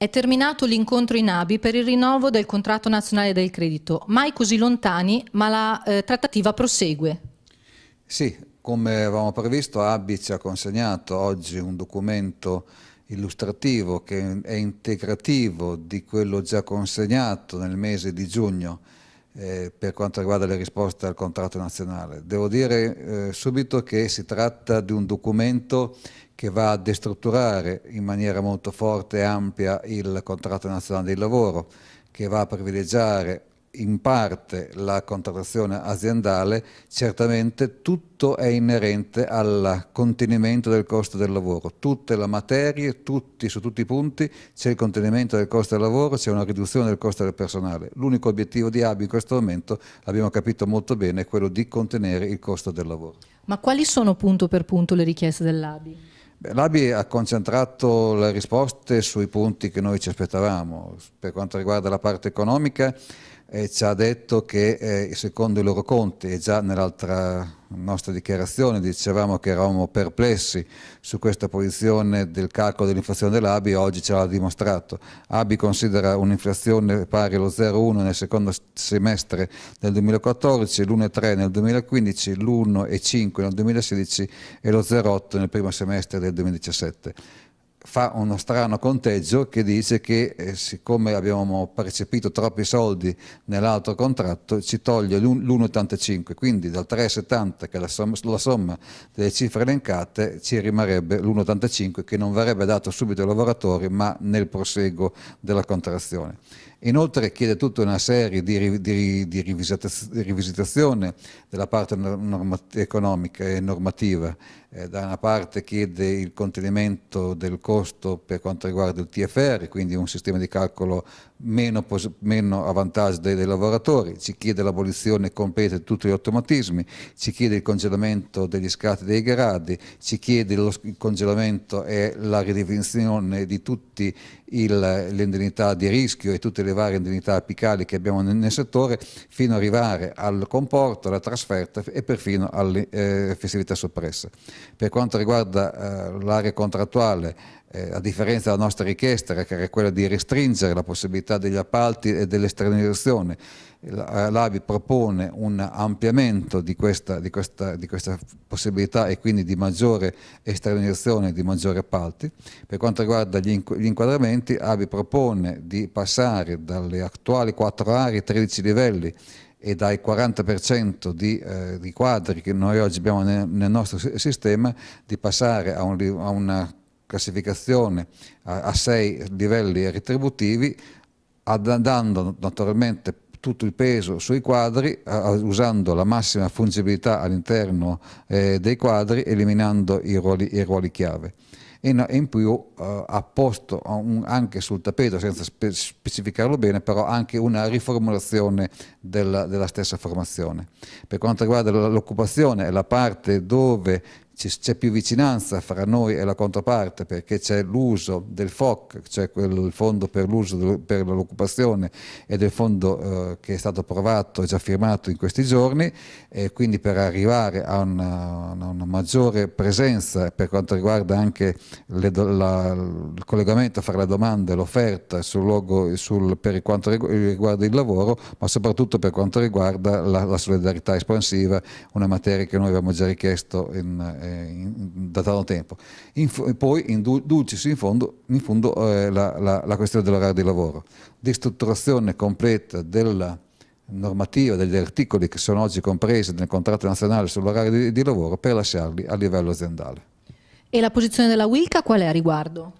È terminato l'incontro in ABI per il rinnovo del contratto nazionale del credito. Mai così lontani, ma la eh, trattativa prosegue. Sì, come avevamo previsto, ABI ci ha consegnato oggi un documento illustrativo che è integrativo di quello già consegnato nel mese di giugno eh, per quanto riguarda le risposte al contratto nazionale. Devo dire eh, subito che si tratta di un documento che va a destrutturare in maniera molto forte e ampia il contratto nazionale del lavoro, che va a privilegiare in parte la contrattazione aziendale, certamente tutto è inerente al contenimento del costo del lavoro. Tutte le materie, tutti, su tutti i punti c'è il contenimento del costo del lavoro, c'è una riduzione del costo del personale. L'unico obiettivo di ABI in questo momento, l'abbiamo capito molto bene, è quello di contenere il costo del lavoro. Ma quali sono punto per punto le richieste dell'ABI? L'ABI ha concentrato le risposte sui punti che noi ci aspettavamo. Per quanto riguarda la parte economica, eh, ci ha detto che eh, secondo i loro conti, e già nell'altra nostra dichiarazione dicevamo che eravamo perplessi su questa posizione del calcolo dell'inflazione dell'ABI, oggi ce l'ha dimostrato. ABI considera un'inflazione pari allo 0,1 nel secondo semestre del 2014, l'1,3 nel 2015, l'1,5 nel 2016 e lo 0,8 nel primo semestre del 2017 fa uno strano conteggio che dice che eh, siccome abbiamo percepito troppi soldi nell'altro contratto ci toglie l'1,85, quindi dal 3,70 che è la somma, la somma, delle cifre elencate ci rimarrebbe l'1,85 che non verrebbe dato subito ai lavoratori ma nel proseguo della contrazione. Inoltre chiede tutta una serie di, di, di rivisitazione della parte economica e normativa. Eh, da una parte chiede il contenimento del costo costo per quanto riguarda il TFR, quindi un sistema di calcolo meno, meno a vantaggio dei, dei, lavoratori, ci chiede l'abolizione completa di tutti gli automatismi, ci chiede il congelamento degli scatti dei gradi, ci chiede lo, il congelamento e la ridefinizione di tutte le indennità di rischio e tutte le varie indennità apicali che abbiamo nel, nel settore, fino ad arrivare al comporto, alla trasferta e perfino alle eh, festività soppresse. Per quanto riguarda eh, l'area contrattuale, eh, a differenza della nostra richiesta che era quella di restringere la possibilità degli appalti e dell'esternalizzazione, l'ABI eh, propone un ampliamento di questa, di, questa, di questa, possibilità e quindi di maggiore esternalizzazione e di maggiori appalti. Per quanto riguarda gli, inqu gli inquadramenti, ABI propone di passare dalle attuali 4 aree, 13 livelli, e dai 40% di, eh, di, quadri che noi oggi abbiamo nel, nel nostro sistema di passare a, un, a una classificazione a, a sei livelli retributivi, dando naturalmente tutto il peso sui quadri, usando la massima fungibilità all'interno eh, dei quadri, eliminando i ruoli, i ruoli chiave. E in più eh, ha posto anche sul tappeto, senza specificarlo bene, però anche una riformulazione della, della stessa formazione. Per quanto riguarda l'occupazione, è la parte dove c'è più vicinanza fra noi e la controparte perché c'è l'uso del FOC, cioè il fondo per l'uso per l'occupazione e del fondo eh, che è stato approvato e già firmato in questi giorni e quindi per arrivare a una, una maggiore presenza per quanto riguarda anche le, la, il collegamento fra la domanda e l'offerta sul sul, per quanto riguarda il lavoro ma soprattutto per quanto riguarda la, la solidarietà espansiva, una materia che noi avevamo già richiesto in, in tanto tempo. In, poi in in fondo, in fondo eh, la, la, la, questione dell'orario di lavoro, Distrutturazione completa della normativa, degli articoli che sono oggi compresi nel contratto nazionale sull'orario di, di lavoro per lasciarli a livello aziendale. E la posizione della Wilca qual è a riguardo?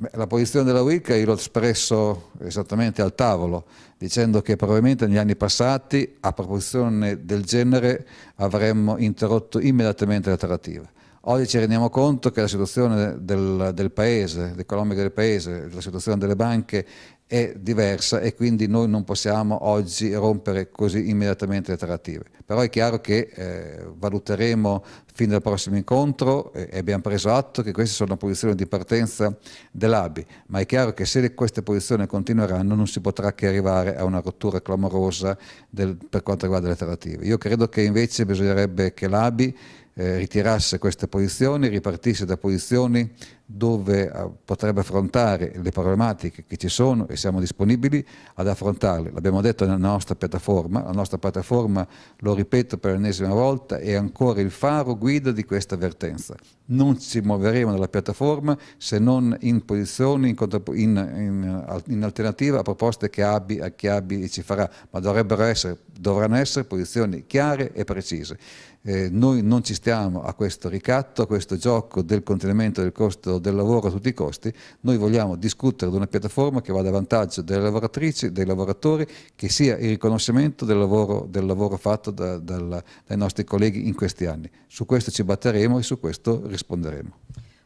Beh, la posizione della Wicca io l'ho espresso esattamente al tavolo, dicendo che probabilmente negli anni passati a proposizione del genere avremmo interrotto immediatamente la trattativa. Oggi ci rendiamo conto che la situazione del, del paese, economica del paese, la situazione delle banche è diversa e quindi noi non possiamo oggi rompere così immediatamente le trattative. Però è chiaro che eh, valuteremo fin dal prossimo incontro e abbiamo preso atto che queste sono posizioni di partenza dell'ABI, ma è chiaro che se queste posizioni continueranno non si potrà che arrivare a una rottura clamorosa del, per quanto riguarda le trattative. Io credo che invece bisognerebbe che l'ABI eh, ritirasse queste posizioni, ripartisse da posizioni dove eh, potrebbe affrontare le problematiche che ci sono e siamo disponibili ad affrontarle. L'abbiamo detto nella nostra piattaforma, la nostra piattaforma, lo ripeto per l'ennesima volta, è ancora il faro guida guida di questa avvertenza. Non ci muoveremo dalla piattaforma se non in posizioni, in, in, in alternativa a proposte che Abbi, che Abbi ci farà, ma dovrebbero essere, dovranno essere posizioni chiare e precise eh, noi non ci stiamo a questo ricatto, a questo gioco del contenimento del costo del lavoro a tutti i costi, noi vogliamo discutere di una piattaforma che vada a vantaggio delle lavoratrici, dei lavoratori, che sia il riconoscimento del lavoro, del lavoro fatto da, dal, dai nostri colleghi in questi anni. Su questo ci batteremo e su questo risponderemo.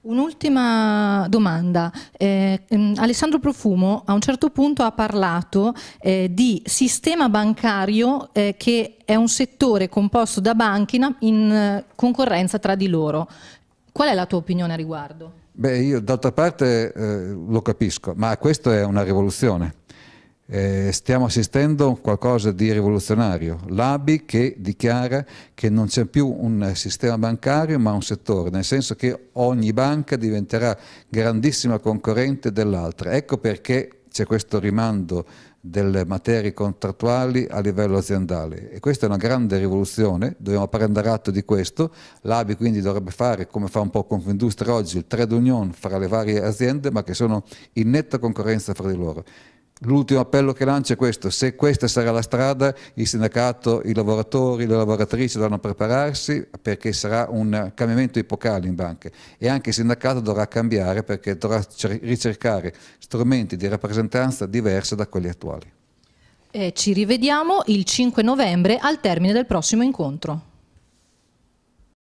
Un'ultima domanda. Eh, ehm, Alessandro Profumo a un certo punto ha parlato eh, di sistema bancario eh, che è un settore composto da banche in, in eh, concorrenza tra di loro. Qual è la tua opinione a riguardo? Beh, io d'altra parte eh, lo capisco, ma questa è una rivoluzione eh, stiamo assistendo a qualcosa di rivoluzionario. L'ABI che dichiara che non c'è più un sistema bancario ma un settore, nel senso che ogni banca diventerà grandissima concorrente dell'altra. Ecco perché c'è questo rimando delle materie contrattuali a livello aziendale e questa è una grande rivoluzione, dobbiamo prendere atto di questo, l'ABI quindi dovrebbe fare come fa un po' Confindustria oggi il trade union fra le varie aziende ma che sono in netta concorrenza fra di loro. L'ultimo appello che lancio è questo, se questa sarà la strada, il sindacato, i lavoratori, le lavoratrici dovranno prepararsi perché sarà un cambiamento epocale in banca e anche il sindacato dovrà cambiare perché dovrà ricercare strumenti di rappresentanza diversi da quelli attuali. E ci rivediamo il 5 novembre al termine del prossimo incontro.